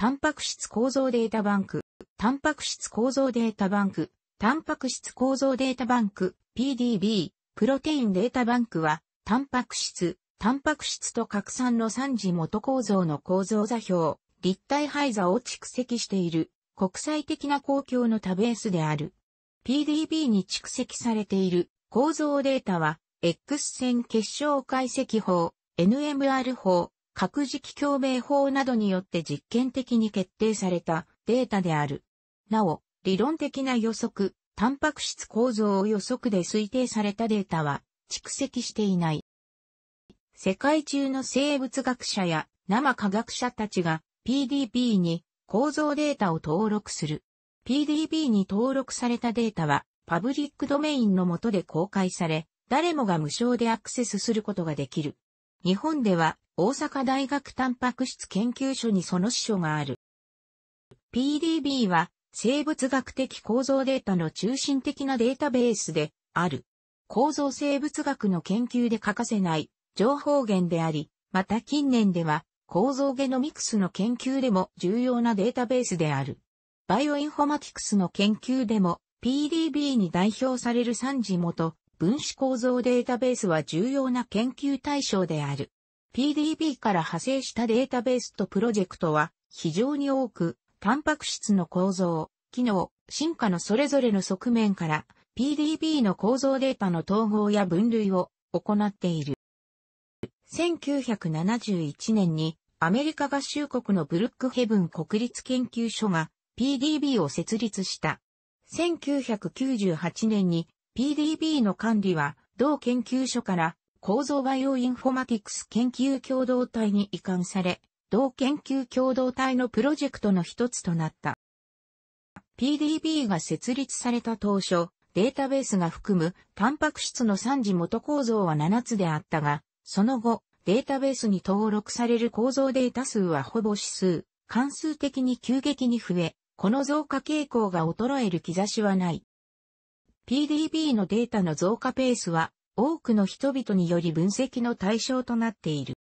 タンパク質構造データバンク、タンパク質構造データバンク、タンパク質構造データバンク、PDB、プロテインデータバンクは、タンパク質、タンパク質と核酸の三次元構造の構造座標、立体配座を蓄積している、国際的な公共のタベースである。PDB に蓄積されている構造データは、X 線結晶解析法、NMR 法、核磁気共鳴法などによって実験的に決定されたデータである。なお、理論的な予測、タンパク質構造を予測で推定されたデータは蓄積していない。世界中の生物学者や生科学者たちが PDB に構造データを登録する。PDB に登録されたデータはパブリックドメインの下で公開され、誰もが無償でアクセスすることができる。日本では大阪大学タンパク質研究所にその支所がある。PDB は生物学的構造データの中心的なデータベースである。構造生物学の研究で欠かせない情報源であり、また近年では構造ゲノミクスの研究でも重要なデータベースである。バイオインフォマティクスの研究でも PDB に代表される3次元分子構造データベースは重要な研究対象である。PDB から派生したデータベースとプロジェクトは非常に多く、タンパク質の構造、機能、進化のそれぞれの側面から PDB の構造データの統合や分類を行っている。1971年にアメリカ合衆国のブルックヘブン国立研究所が PDB を設立した。1998年に PDB の管理は、同研究所から構造バイオインフォマティクス研究共同体に移管され、同研究共同体のプロジェクトの一つとなった。PDB が設立された当初、データベースが含むタンパク質の3次元構造は7つであったが、その後、データベースに登録される構造データ数はほぼ指数、関数的に急激に増え、この増加傾向が衰える兆しはない。PDB のデータの増加ペースは多くの人々により分析の対象となっている。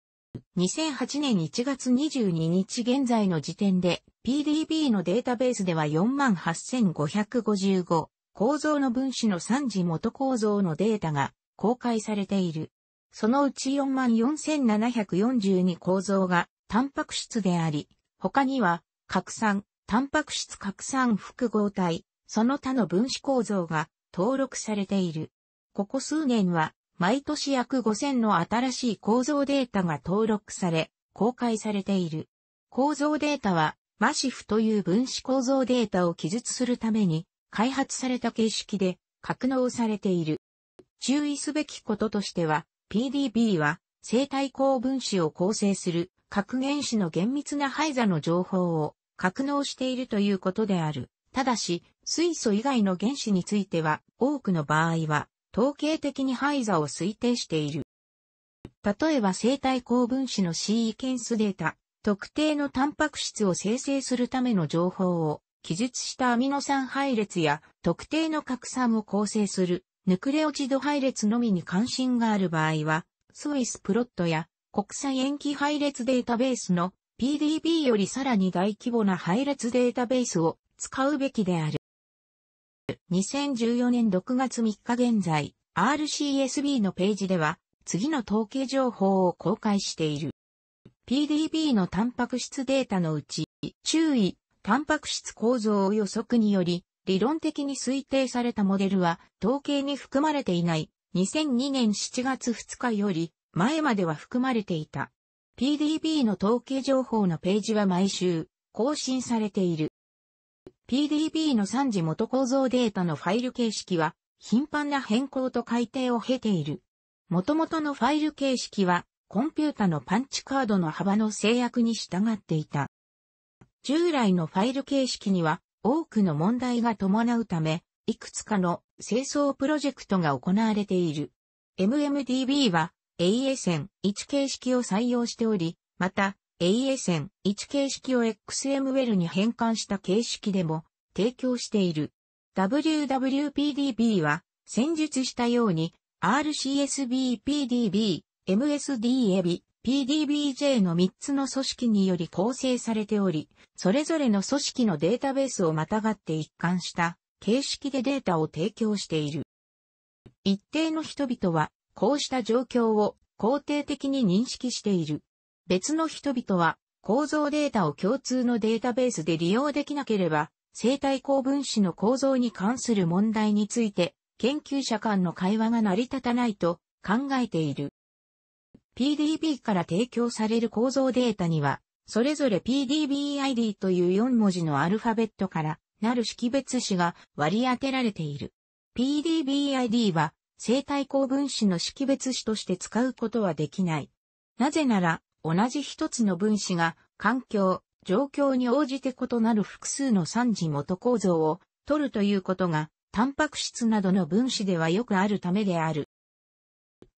2008年1月22日現在の時点で PDB のデータベースでは48,555構造の分子の3次元構造のデータが公開されている。そのうち44,742構造がタンパク質であり、他には核酸、タンパク質核酸複合体、その他の分子構造が登録されている。ここ数年は、毎年約5000の新しい構造データが登録され、公開されている。構造データは、マシフという分子構造データを記述するために、開発された形式で、格納されている。注意すべきこととしては、PDB は、生体高分子を構成する核原子の厳密な廃座の情報を格納しているということである。ただし、水素以外の原子については、多くの場合は、統計的に廃座を推定している。例えば生体高分子のシーケンスデータ、特定のタンパク質を生成するための情報を記述したアミノ酸配列や特定の核酸を構成するヌクレオチド配列のみに関心がある場合は、スイスプロットや国際延期配列データベースの PDB よりさらに大規模な配列データベースを使うべきである。2014年6月3日現在、RCSB のページでは、次の統計情報を公開している。PDB のタンパク質データのうち、注意、タンパク質構造を予測により、理論的に推定されたモデルは、統計に含まれていない、2002年7月2日より、前までは含まれていた。PDB の統計情報のページは毎週、更新されている。PDB の3次元構造データのファイル形式は、頻繁な変更と改定を経ている。元々のファイル形式は、コンピュータのパンチカードの幅の制約に従っていた。従来のファイル形式には、多くの問題が伴うため、いくつかの清掃プロジェクトが行われている。MMDB は ASN1 形式を採用しており、また AA 線1形式を XM l に変換した形式でも提供している。WWPDB は先述したように RCSB PDB、MSD a b PDBJ の3つの組織により構成されており、それぞれの組織のデータベースをまたがって一貫した形式でデータを提供している。一定の人々はこうした状況を肯定的に認識している。別の人々は構造データを共通のデータベースで利用できなければ、生体高分子の構造に関する問題について、研究者間の会話が成り立たないと考えている。PDB から提供される構造データには、それぞれ PDBID という4文字のアルファベットからなる識別子が割り当てられている。PDBID は生体高分子の識別子として使うことはできない。なぜなら、同じ一つの分子が、環境、状況に応じて異なる複数の三次元構造を取るということが、タンパク質などの分子ではよくあるためである。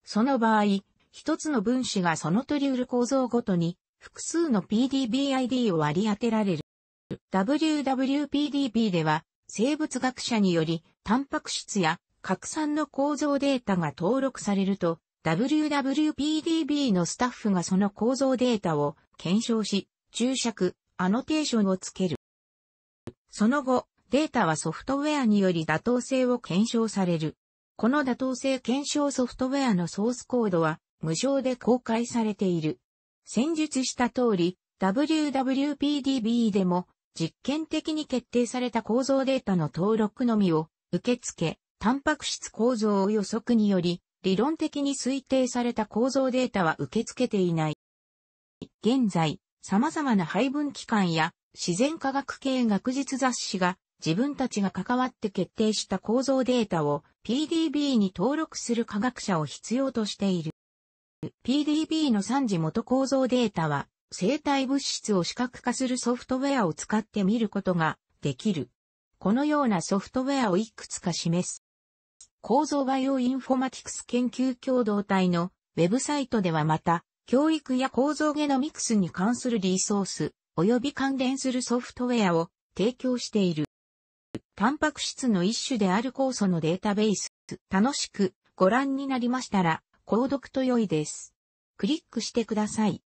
その場合、一つの分子がその取り得る構造ごとに、複数の PDBID を割り当てられる。WWPDB では、生物学者により、タンパク質や拡散の構造データが登録されると、WWPDB のスタッフがその構造データを検証し、注釈、アノテーションをつける。その後、データはソフトウェアにより妥当性を検証される。この妥当性検証ソフトウェアのソースコードは無償で公開されている。先述した通り、WWPDB でも実験的に決定された構造データの登録のみを受け付け、タンパク質構造を予測により理論的に推定された構造データは受け付けていない。現在、様々な配分機関や自然科学系学術雑誌が自分たちが関わって決定した構造データを PDB に登録する科学者を必要としている。PDB の3次元構造データは生体物質を視覚化するソフトウェアを使って見ることができる。このようなソフトウェアをいくつか示す。構造バイオインフォマティクス研究共同体のウェブサイトではまた、教育や構造ゲノミクスに関するリソース、及び関連するソフトウェアを提供している。タンパク質の一種である酵素のデータベース、楽しくご覧になりましたら、購読と良いです。クリックしてください。